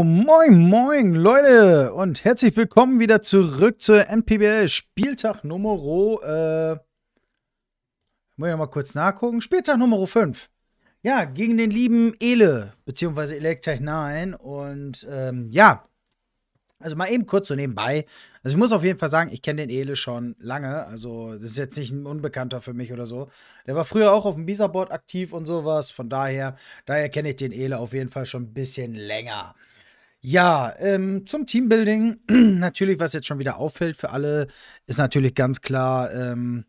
moin, moin, Leute und herzlich willkommen wieder zurück zur NPBL Spieltag Nummer, äh, muss ich mal kurz nachgucken, Spieltag Nummer 5. Ja, gegen den lieben Ele, beziehungsweise Electric 9 und, ähm, ja, also mal eben kurz so nebenbei. Also ich muss auf jeden Fall sagen, ich kenne den Ele schon lange. Also das ist jetzt nicht ein Unbekannter für mich oder so. Der war früher auch auf dem Bisa-Board aktiv und sowas. Von daher, daher kenne ich den Ele auf jeden Fall schon ein bisschen länger. Ja, ähm, zum Teambuilding. natürlich, was jetzt schon wieder auffällt für alle, ist natürlich ganz klar, ähm,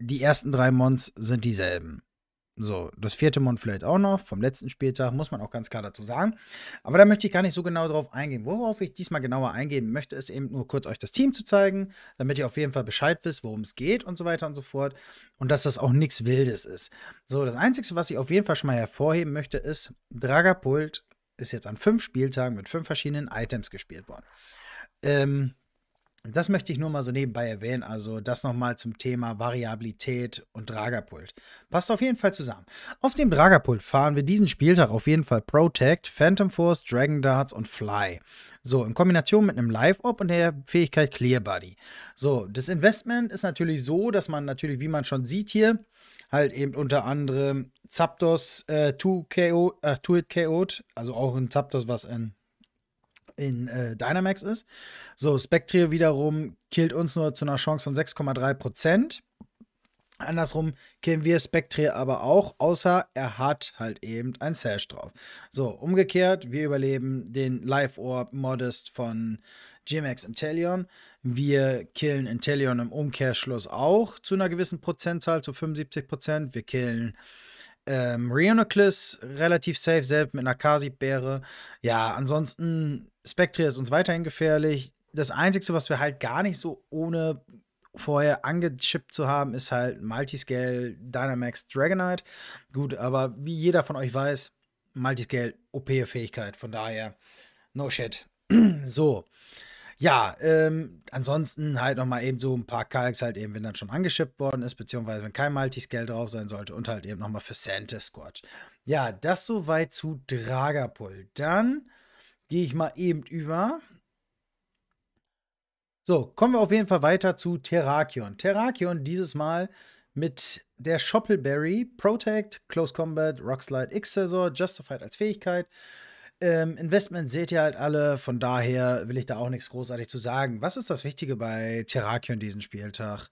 die ersten drei Mons sind dieselben. So, das vierte Mon vielleicht auch noch, vom letzten Spieltag, muss man auch ganz klar dazu sagen. Aber da möchte ich gar nicht so genau drauf eingehen. Worauf ich diesmal genauer eingehen möchte, ist eben nur kurz euch das Team zu zeigen, damit ihr auf jeden Fall Bescheid wisst, worum es geht und so weiter und so fort. Und dass das auch nichts Wildes ist. So, das Einzige, was ich auf jeden Fall schon mal hervorheben möchte, ist Dragapult ist jetzt an fünf Spieltagen mit fünf verschiedenen Items gespielt worden. Ähm, das möchte ich nur mal so nebenbei erwähnen. Also das nochmal zum Thema Variabilität und Dragerpult. Passt auf jeden Fall zusammen. Auf dem Dragerpult fahren wir diesen Spieltag auf jeden Fall Protect, Phantom Force, Dragon Darts und Fly. So, in Kombination mit einem Live-Op und der Fähigkeit Clear Buddy. So, das Investment ist natürlich so, dass man natürlich, wie man schon sieht hier, halt eben unter anderem Zapdos, 2KO, äh, 2KO, äh, also auch ein Zapdos, was in in äh, Dynamax ist. So, Spectre wiederum killt uns nur zu einer Chance von 6,3%. Andersrum killen wir Spectre aber auch, außer er hat halt eben ein Sash drauf. So, umgekehrt, wir überleben den Life Orb Modest von GMAX Intellion. Wir killen Intellion im Umkehrschluss auch zu einer gewissen Prozentzahl, zu 75 Prozent. Wir killen ähm, Rheonoclus relativ safe, selbst mit einer Kasib-Bäre. Ja, ansonsten, Spectria ist uns weiterhin gefährlich. Das Einzige, was wir halt gar nicht so ohne vorher angechippt zu haben, ist halt Multiscale Dynamax Dragonite. Gut, aber wie jeder von euch weiß, Multiscale OP-Fähigkeit, von daher, no shit. so. Ja, ähm, ansonsten halt nochmal eben so ein paar Kalks halt eben, wenn dann schon angeschippt worden ist, beziehungsweise wenn kein Maltis-Gel drauf sein sollte und halt eben nochmal für Santa Squatch. Ja, das soweit zu Dragapult. Dann gehe ich mal eben über. So, kommen wir auf jeden Fall weiter zu Terrakion. Terrakion dieses Mal mit der Shoppelberry, Protect, Close Combat, Rockslide, X-Sensor, Justified als Fähigkeit. Ähm, Investment seht ihr halt alle, von daher will ich da auch nichts großartig zu sagen. Was ist das Wichtige bei Terrakion diesen Spieltag?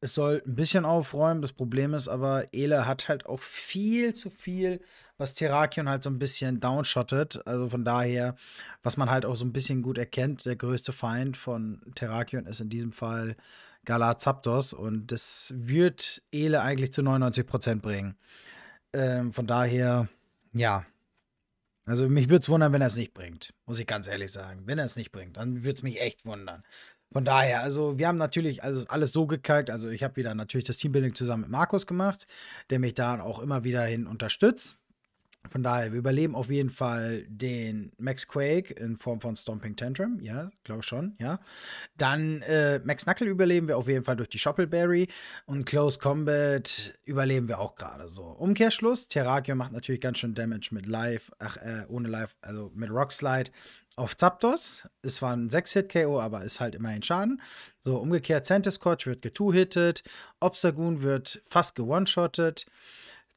Es soll ein bisschen aufräumen, das Problem ist aber, Ele hat halt auch viel zu viel, was Terrakion halt so ein bisschen downshottet. Also von daher, was man halt auch so ein bisschen gut erkennt, der größte Feind von Terrakion ist in diesem Fall Galazapdos und das wird Ele eigentlich zu 99% bringen. Ähm, von daher, ja, also mich würde es wundern, wenn er es nicht bringt, muss ich ganz ehrlich sagen. Wenn er es nicht bringt, dann würde es mich echt wundern. Von daher, also wir haben natürlich also alles so gekalkt. Also ich habe wieder natürlich das Teambuilding zusammen mit Markus gemacht, der mich da auch immer wieder hin unterstützt. Von daher, wir überleben auf jeden Fall den Max Quake in Form von Stomping Tantrum, ja, glaube schon, ja. Dann äh, Max Knuckle überleben wir auf jeden Fall durch die Shoppleberry und Close Combat überleben wir auch gerade so. Umkehrschluss, Terrakion macht natürlich ganz schön Damage mit Live, ach, äh, ohne Live, also mit Rock Slide auf Zapdos. Es war ein 6-Hit-KO, aber ist halt immerhin Schaden. So, umgekehrt, Santa Santiscorch wird getwo-hitted, Obstagoon wird fast gewone-shotted.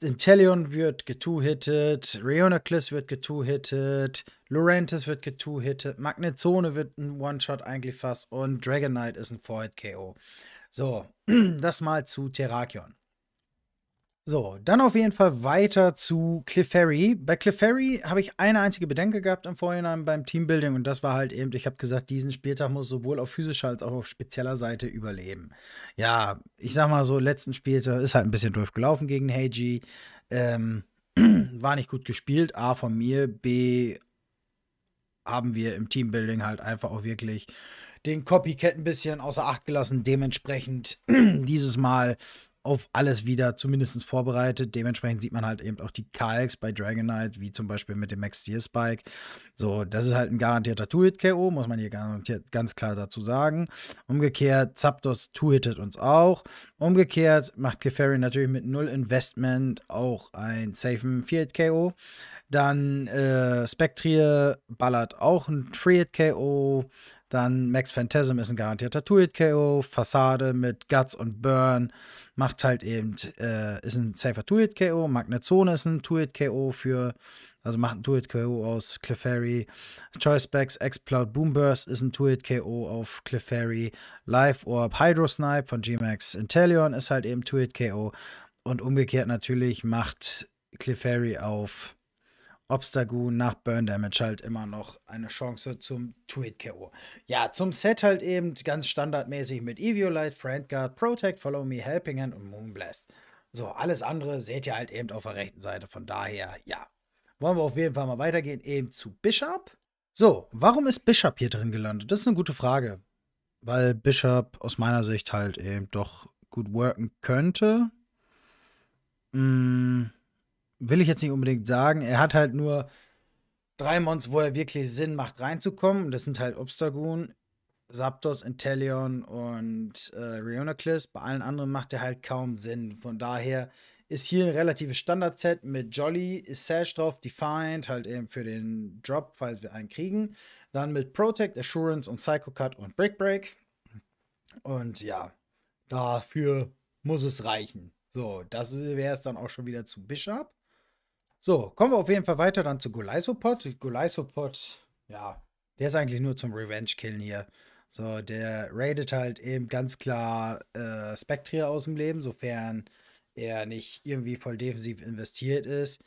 Intellion wird getwo-hitted, wird getwo-hitted, Laurentis wird getwo-hitted, Magnezone wird ein One-Shot eigentlich fast und Dragonite ist ein Forehead-KO. So, das mal zu Terrakion. So, dann auf jeden Fall weiter zu Cliff Harry. Bei Cliff Harry habe ich eine einzige Bedenke gehabt im Vorhinein beim Teambuilding und das war halt eben, ich habe gesagt, diesen Spieltag muss sowohl auf physischer als auch auf spezieller Seite überleben. Ja, ich sag mal so, letzten Spieltag ist halt ein bisschen doof gelaufen gegen Heiji. Ähm, war nicht gut gespielt, A von mir, B haben wir im Teambuilding halt einfach auch wirklich den Copycat ein bisschen außer Acht gelassen. Dementsprechend dieses Mal auf alles wieder zumindest vorbereitet. Dementsprechend sieht man halt eben auch die Kalks bei Dragonite, wie zum Beispiel mit dem Max Steel Spike. So, das ist halt ein garantierter Two-Hit-KO, muss man hier garantiert ganz klar dazu sagen. Umgekehrt, Zapdos Two-Hittet uns auch. Umgekehrt macht Clefairy natürlich mit null Investment auch ein safen 4-Hit-KO. Dann äh, Spectrier ballert auch ein 3-Hit-KO. Dann Max Phantasm ist ein garantierter Two-Hit-KO. Fassade mit Guts und Burn macht halt eben, äh, ist ein safer Two-Hit-KO. Magnetzone ist ein Two-Hit-KO für, also macht ein Two-Hit-KO aus Clefairy. Choicebacks Explode Boomburst ist ein Two-Hit-KO auf Clefairy. Life Orb Hydro Snipe von G-Max Intellion ist halt eben Two-Hit-KO. Und umgekehrt natürlich macht Clefairy auf Obstagu nach Burn Damage halt immer noch eine Chance zum Tweet-KO. Ja, zum Set halt eben ganz standardmäßig mit Eviolite, Guard, Protect, Follow Me, Helping Hand und Moonblast. So, alles andere seht ihr halt eben auf der rechten Seite. Von daher, ja. Wollen wir auf jeden Fall mal weitergehen, eben zu Bishop. So, warum ist Bishop hier drin gelandet? Das ist eine gute Frage. Weil Bishop aus meiner Sicht halt eben doch gut worken könnte. Mh. Hm will ich jetzt nicht unbedingt sagen. Er hat halt nur drei Mons, wo er wirklich Sinn macht, reinzukommen. Das sind halt Obstagoon, Zapdos, Inteleon und äh, Rionaclus. Bei allen anderen macht er halt kaum Sinn. Von daher ist hier ein relatives Standard-Set mit Jolly, ist Sash drauf, Defined, halt eben für den Drop, falls wir einen kriegen. Dann mit Protect, Assurance und Psycho Cut und Break Break. Und ja, dafür muss es reichen. So, das wäre es dann auch schon wieder zu Bishop. So, kommen wir auf jeden Fall weiter dann zu Golisopod. Golisopod, ja, der ist eigentlich nur zum Revenge-Killen hier. So, der raidet halt eben ganz klar äh, Spectre aus dem Leben, sofern er nicht irgendwie voll defensiv investiert ist.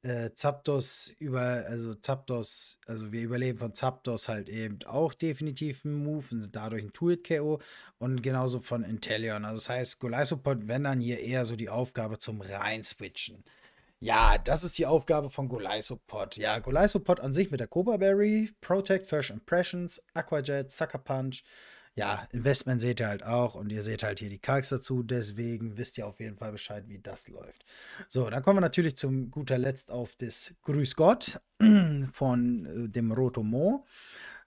Äh, Zapdos über, also Zapdos, also wir überleben von Zapdos halt eben auch definitiv einen Move und sind dadurch ein Tool-KO und genauso von Intellion. Also das heißt, Golisopod, wenn dann hier eher so die Aufgabe zum Reinswitchen. switchen ja, das ist die Aufgabe von Golaisopod. Ja, Golaisopod an sich mit der Cobra Berry, Protect, First Impressions, Aqua Jet, Sucker Punch. Ja, Investment seht ihr halt auch und ihr seht halt hier die Kalks dazu. Deswegen wisst ihr auf jeden Fall Bescheid, wie das läuft. So, dann kommen wir natürlich zum guter Letzt auf das Grüß Gott von äh, dem Rotomo.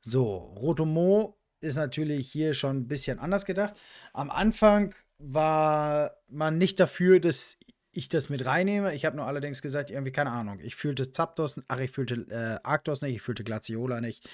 So, Rotomo ist natürlich hier schon ein bisschen anders gedacht. Am Anfang war man nicht dafür, dass ich das mit reinnehme. Ich habe nur allerdings gesagt, irgendwie keine Ahnung. Ich fühlte Zapdos, ach, ich fühlte äh, Arctos nicht, ich fühlte Glaciola nicht,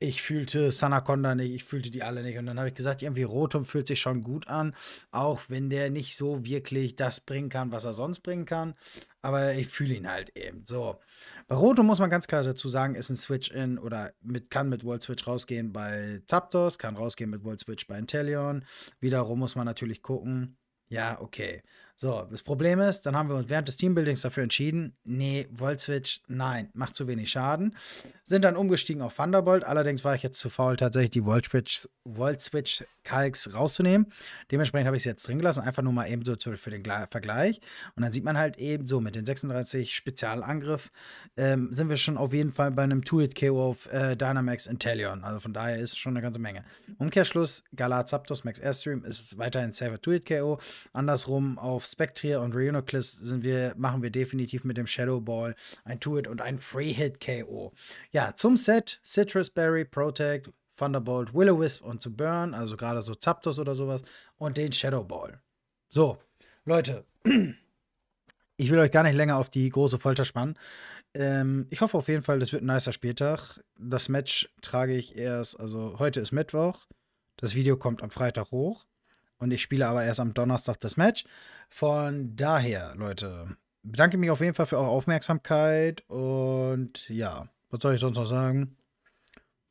ich fühlte Sanaconda nicht, ich fühlte die alle nicht. Und dann habe ich gesagt, irgendwie Rotom fühlt sich schon gut an, auch wenn der nicht so wirklich das bringen kann, was er sonst bringen kann. Aber ich fühle ihn halt eben. So. Bei Rotom muss man ganz klar dazu sagen, ist ein Switch-In oder mit, kann mit World Switch rausgehen bei Zapdos, kann rausgehen mit World Switch bei Intellion. Wiederum muss man natürlich gucken. Ja, okay. So, das Problem ist, dann haben wir uns während des Teambuildings dafür entschieden, nee, Volswitch, nein, macht zu wenig Schaden. Sind dann umgestiegen auf Thunderbolt, allerdings war ich jetzt zu faul, tatsächlich die Volswitch-Kalks rauszunehmen. Dementsprechend habe ich sie jetzt drin gelassen, einfach nur mal eben so für den Vergleich. Und dann sieht man halt eben so, mit den 36 Spezialangriff ähm, sind wir schon auf jeden Fall bei einem 2-Hit-KO auf äh, Dynamax Intellion. Also von daher ist schon eine ganze Menge. Umkehrschluss, Galar Zapdos Max Airstream ist weiterhin Safer 2-Hit-KO. Andersrum auf Spectre und Rhinoculus sind wir, machen wir definitiv mit dem Shadow Ball ein Two-Hit und ein Free-Hit-KO. Ja, zum Set Citrus Berry, Protect, Thunderbolt, Will-O-Wisp und zu Burn, also gerade so Zapdos oder sowas und den Shadow Ball. So, Leute, ich will euch gar nicht länger auf die große Folter spannen. Ähm, ich hoffe auf jeden Fall, das wird ein nicer Spieltag. Das Match trage ich erst, also heute ist Mittwoch. Das Video kommt am Freitag hoch. Und ich spiele aber erst am Donnerstag das Match. Von daher, Leute, bedanke mich auf jeden Fall für eure Aufmerksamkeit. Und ja, was soll ich sonst noch sagen?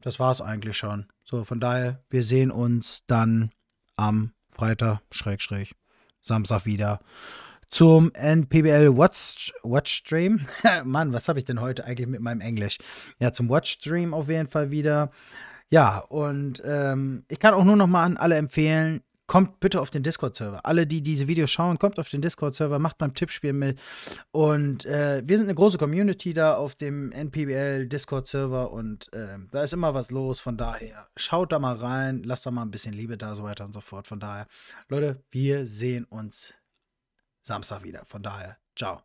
Das war's eigentlich schon. So, von daher, wir sehen uns dann am Freitag, Schräg, Schräg, Samstag wieder zum NPBL Watch, Watchstream. Mann, was habe ich denn heute eigentlich mit meinem Englisch? Ja, zum Watchstream auf jeden Fall wieder. Ja, und ähm, ich kann auch nur noch mal an alle empfehlen, kommt bitte auf den Discord-Server. Alle, die diese Videos schauen, kommt auf den Discord-Server, macht beim Tippspiel mit. Und äh, wir sind eine große Community da auf dem NPBL Discord-Server und äh, da ist immer was los. Von daher, schaut da mal rein, lasst da mal ein bisschen Liebe da, so weiter und so fort. Von daher, Leute, wir sehen uns Samstag wieder. Von daher, ciao.